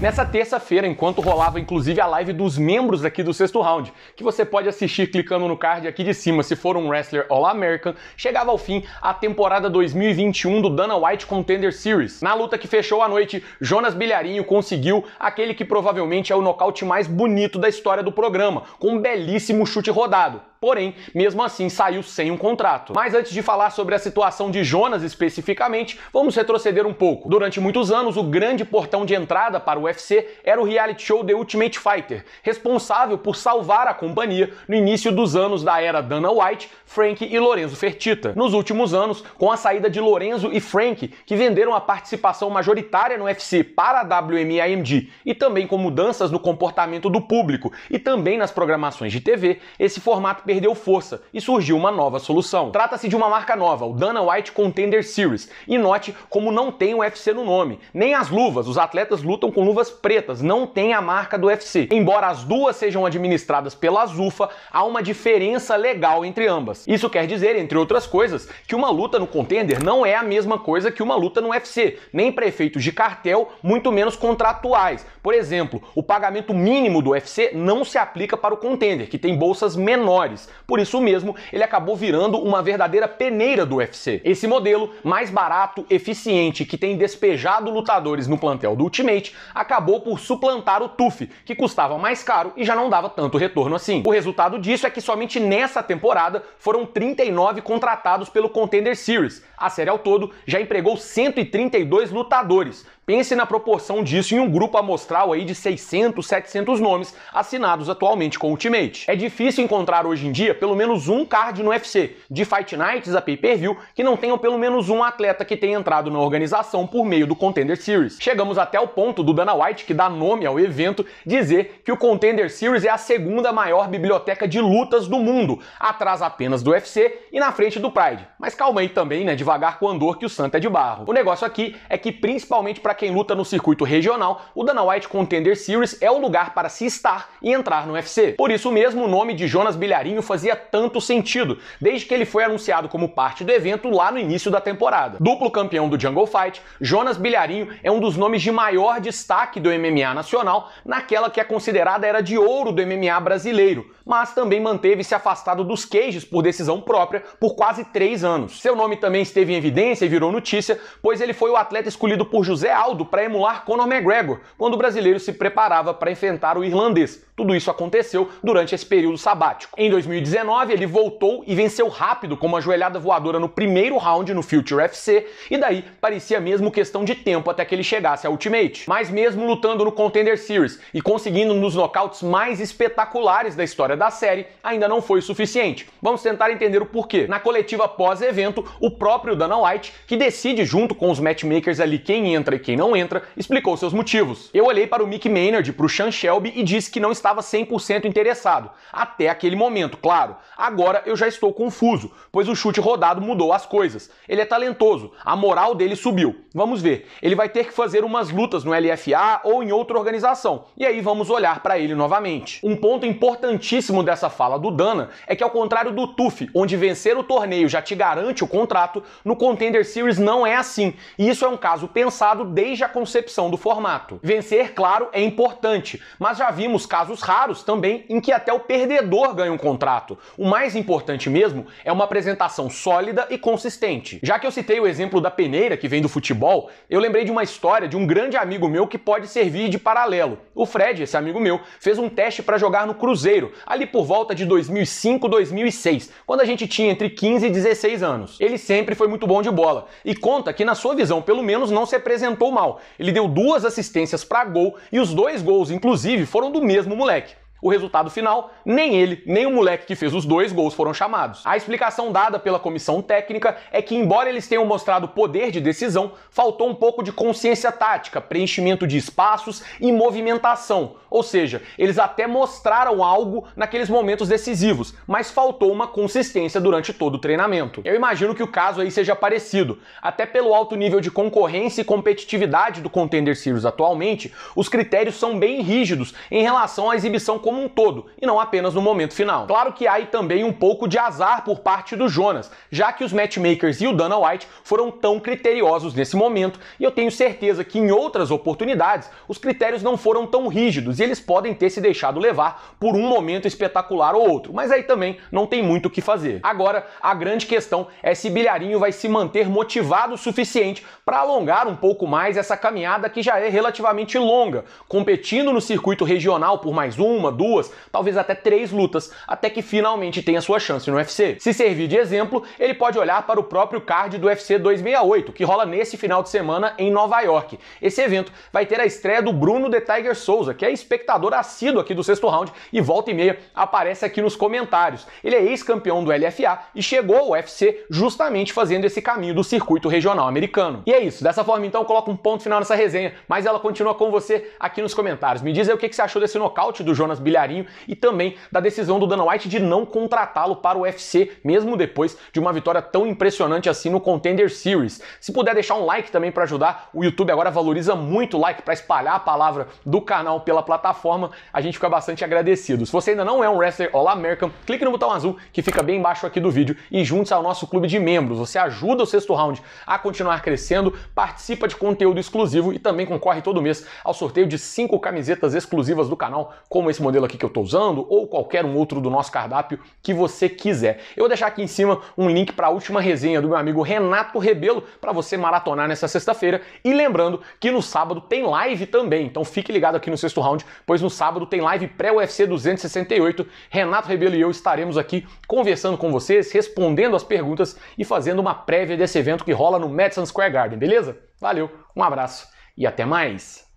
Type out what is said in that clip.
Nessa terça-feira, enquanto rolava inclusive a live dos membros aqui do sexto round, que você pode assistir clicando no card aqui de cima se for um wrestler All-American, chegava ao fim a temporada 2021 do Dana White Contender Series. Na luta que fechou a noite, Jonas Bilharinho conseguiu aquele que provavelmente é o nocaute mais bonito da história do programa, com um belíssimo chute rodado. Porém, mesmo assim saiu sem um contrato. Mas antes de falar sobre a situação de Jonas especificamente, vamos retroceder um pouco. Durante muitos anos, o grande portão de entrada para o UFC era o reality show The Ultimate Fighter, responsável por salvar a companhia no início dos anos da era Dana White, Frank e Lorenzo Fertitta. Nos últimos anos, com a saída de Lorenzo e Frank, que venderam a participação majoritária no UFC para a WMAMG, e também com mudanças no comportamento do público e também nas programações de TV, esse formato perdeu força e surgiu uma nova solução. Trata-se de uma marca nova, o Dana White Contender Series. E note como não tem o UFC no nome, nem as luvas, os atletas lutam com luvas pretas, não tem a marca do UFC. Embora as duas sejam administradas pela Zufa, há uma diferença legal entre ambas. Isso quer dizer, entre outras coisas, que uma luta no contender não é a mesma coisa que uma luta no UFC, nem para efeitos de cartel, muito menos contratuais. Por exemplo, o pagamento mínimo do UFC não se aplica para o contender, que tem bolsas menores. Por isso mesmo, ele acabou virando uma verdadeira peneira do UFC. Esse modelo, mais barato, eficiente, que tem despejado lutadores no plantel do Ultimate, acabou por suplantar o TUF, que custava mais caro e já não dava tanto retorno assim. O resultado disso é que somente nessa temporada foram 39 contratados pelo Contender Series. A série ao todo já empregou 132 lutadores, Pense na proporção disso em um grupo amostral aí de 600, 700 nomes assinados atualmente com Ultimate. É difícil encontrar hoje em dia pelo menos um card no UFC, de Fight Nights a pay-per-view, que não tenham pelo menos um atleta que tenha entrado na organização por meio do Contender Series. Chegamos até o ponto do Dana White, que dá nome ao evento, dizer que o Contender Series é a segunda maior biblioteca de lutas do mundo, atrás apenas do UFC e na frente do Pride. Mas calma aí também, né, devagar com o Andor que o santo é de barro. O negócio aqui é que principalmente para quem luta no circuito regional, o Dana White Contender Series é o lugar para se estar e entrar no UFC. Por isso mesmo, o nome de Jonas Bilharinho fazia tanto sentido, desde que ele foi anunciado como parte do evento lá no início da temporada. Duplo campeão do Jungle Fight, Jonas Bilharinho é um dos nomes de maior destaque do MMA nacional, naquela que é considerada era de ouro do MMA brasileiro, mas também manteve-se afastado dos cages por decisão própria por quase três anos. Seu nome também esteve em evidência e virou notícia, pois ele foi o atleta escolhido por José caldo para emular Conor McGregor, quando o brasileiro se preparava para enfrentar o irlandês. Tudo isso aconteceu durante esse período sabático. Em 2019, ele voltou e venceu rápido com uma joelhada voadora no primeiro round no Future FC, e daí parecia mesmo questão de tempo até que ele chegasse à Ultimate. Mas mesmo lutando no Contender Series e conseguindo um dos nocautes mais espetaculares da história da série, ainda não foi o suficiente. Vamos tentar entender o porquê. Na coletiva pós-evento, o próprio Dana White, que decide junto com os matchmakers ali quem entra e quem quem não entra, explicou seus motivos. Eu olhei para o Mick Maynard, para o Sean Shelby e disse que não estava 100% interessado. Até aquele momento, claro. Agora eu já estou confuso, pois o chute rodado mudou as coisas. Ele é talentoso, a moral dele subiu. Vamos ver, ele vai ter que fazer umas lutas no LFA ou em outra organização. E aí vamos olhar para ele novamente. Um ponto importantíssimo dessa fala do Dana é que, ao contrário do TUF, onde vencer o torneio já te garante o contrato, no Contender Series não é assim. E isso é um caso pensado desde a concepção do formato. Vencer, claro, é importante, mas já vimos casos raros também em que até o perdedor ganha um contrato. O mais importante mesmo é uma apresentação sólida e consistente. Já que eu citei o exemplo da peneira que vem do futebol, eu lembrei de uma história de um grande amigo meu que pode servir de paralelo. O Fred, esse amigo meu, fez um teste para jogar no Cruzeiro, ali por volta de 2005, 2006, quando a gente tinha entre 15 e 16 anos. Ele sempre foi muito bom de bola e conta que na sua visão, pelo menos, não se apresentou jogou mal. Ele deu duas assistências para gol e os dois gols, inclusive, foram do mesmo moleque. O resultado final, nem ele, nem o moleque que fez os dois gols foram chamados. A explicação dada pela comissão técnica é que, embora eles tenham mostrado poder de decisão, faltou um pouco de consciência tática, preenchimento de espaços e movimentação. Ou seja, eles até mostraram algo naqueles momentos decisivos, mas faltou uma consistência durante todo o treinamento. Eu imagino que o caso aí seja parecido. Até pelo alto nível de concorrência e competitividade do Contender Series atualmente, os critérios são bem rígidos em relação à exibição como um todo e não apenas no momento final. Claro que há aí também um pouco de azar por parte do Jonas, já que os matchmakers e o Dana White foram tão criteriosos nesse momento e eu tenho certeza que em outras oportunidades os critérios não foram tão rígidos e eles podem ter se deixado levar por um momento espetacular ou outro, mas aí também não tem muito o que fazer. Agora, a grande questão é se Bilharinho vai se manter motivado o suficiente para alongar um pouco mais essa caminhada que já é relativamente longa, competindo no circuito regional por mais uma, duas, talvez até três lutas, até que finalmente tenha sua chance no UFC. Se servir de exemplo, ele pode olhar para o próprio card do UFC 268, que rola nesse final de semana em Nova York. Esse evento vai ter a estreia do Bruno The Tiger Souza, que é espectador assíduo aqui do sexto round e volta e meia aparece aqui nos comentários. Ele é ex-campeão do LFA e chegou ao UFC justamente fazendo esse caminho do circuito regional americano. E é isso, dessa forma então eu coloco um ponto final nessa resenha, mas ela continua com você aqui nos comentários. Me diz aí o que você achou desse nocaute do Jonas Bianchi Guilharinho e também da decisão do Dana White de não contratá-lo para o UFC, mesmo depois de uma vitória tão impressionante assim no Contender Series. Se puder deixar um like também para ajudar, o YouTube agora valoriza muito o like para espalhar a palavra do canal pela plataforma, a gente fica bastante agradecido. Se você ainda não é um wrestler All American, clique no botão azul que fica bem embaixo aqui do vídeo e junte-se ao nosso clube de membros. Você ajuda o sexto round a continuar crescendo, participa de conteúdo exclusivo e também concorre todo mês ao sorteio de cinco camisetas exclusivas do canal, como esse modelo modelo aqui que eu estou usando ou qualquer um outro do nosso cardápio que você quiser. Eu vou deixar aqui em cima um link para a última resenha do meu amigo Renato Rebelo para você maratonar nessa sexta-feira. E lembrando que no sábado tem live também, então fique ligado aqui no sexto round, pois no sábado tem live pré-UFC 268. Renato Rebelo e eu estaremos aqui conversando com vocês, respondendo as perguntas e fazendo uma prévia desse evento que rola no Madison Square Garden, beleza? Valeu, um abraço e até mais!